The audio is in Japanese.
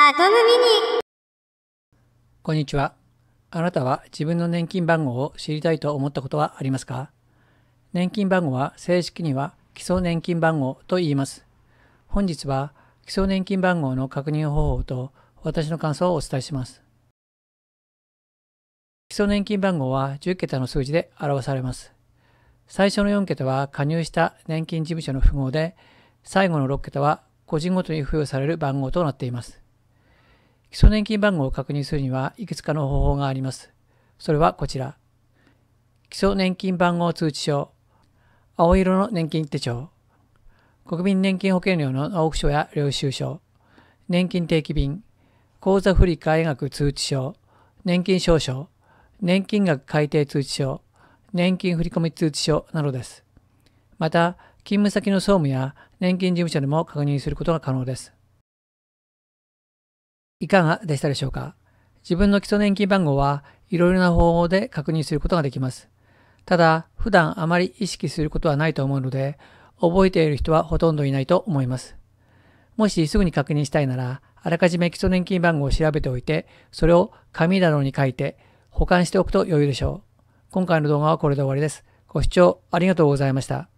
アトムミニこんにちは。あなたは自分の年金番号を知りたいと思ったことはありますか年金番号は正式には基礎年金番号と言います。本日は基礎年金番号の確認方法と私の感想をお伝えします。基礎年金番号は10桁の数字で表されます。最初の4桁は加入した年金事務所の符号で、最後の6桁は個人ごとに付与される番号となっています。基礎年金番号を確認するにはいくつかの方法があります。それはこちら。基礎年金番号通知書、青色の年金手帳、国民年金保険料の納付書や領収書、年金定期便、口座振替額通知書、年金証書、年金額改定通知書、年金振込通知書などです。また、勤務先の総務や年金事務所でも確認することが可能です。いかがでしたでしょうか自分の基礎年金番号はいろいろな方法で確認することができます。ただ、普段あまり意識することはないと思うので、覚えている人はほとんどいないと思います。もしすぐに確認したいなら、あらかじめ基礎年金番号を調べておいて、それを紙などに書いて保管しておくと良いでしょう。今回の動画はこれで終わりです。ご視聴ありがとうございました。